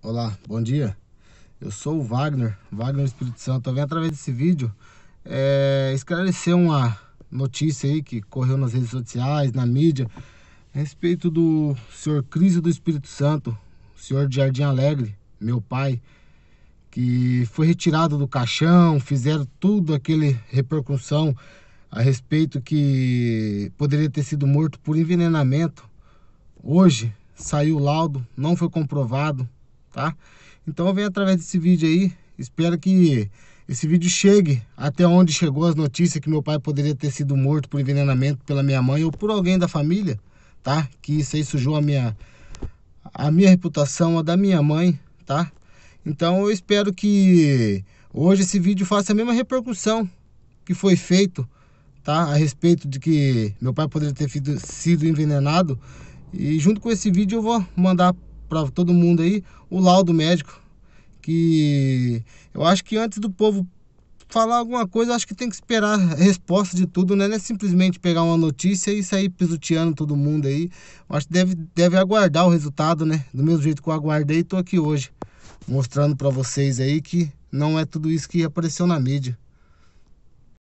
Olá, bom dia. Eu sou o Wagner, Wagner Espírito Santo. Eu venho através desse vídeo é, esclarecer uma notícia aí que correu nas redes sociais, na mídia, a respeito do senhor Crise do Espírito Santo, senhor de Jardim Alegre, meu pai, que foi retirado do caixão, fizeram tudo aquele repercussão a respeito que poderia ter sido morto por envenenamento. Hoje saiu o laudo, não foi comprovado tá? Então vem através desse vídeo aí, espero que esse vídeo chegue até onde chegou as notícias que meu pai poderia ter sido morto por envenenamento pela minha mãe ou por alguém da família, tá? Que isso aí sujou a minha, a minha reputação, a da minha mãe, tá? Então eu espero que hoje esse vídeo faça a mesma repercussão que foi feito, tá? A respeito de que meu pai poderia ter sido envenenado. E junto com esse vídeo eu vou mandar para todo mundo aí o laudo médico. Que eu acho que antes do povo falar alguma coisa, acho que tem que esperar a resposta de tudo, né? Não é simplesmente pegar uma notícia e sair pisoteando todo mundo aí. Eu acho que deve, deve aguardar o resultado, né? Do mesmo jeito que eu aguardei, estou aqui hoje mostrando para vocês aí que não é tudo isso que apareceu na mídia.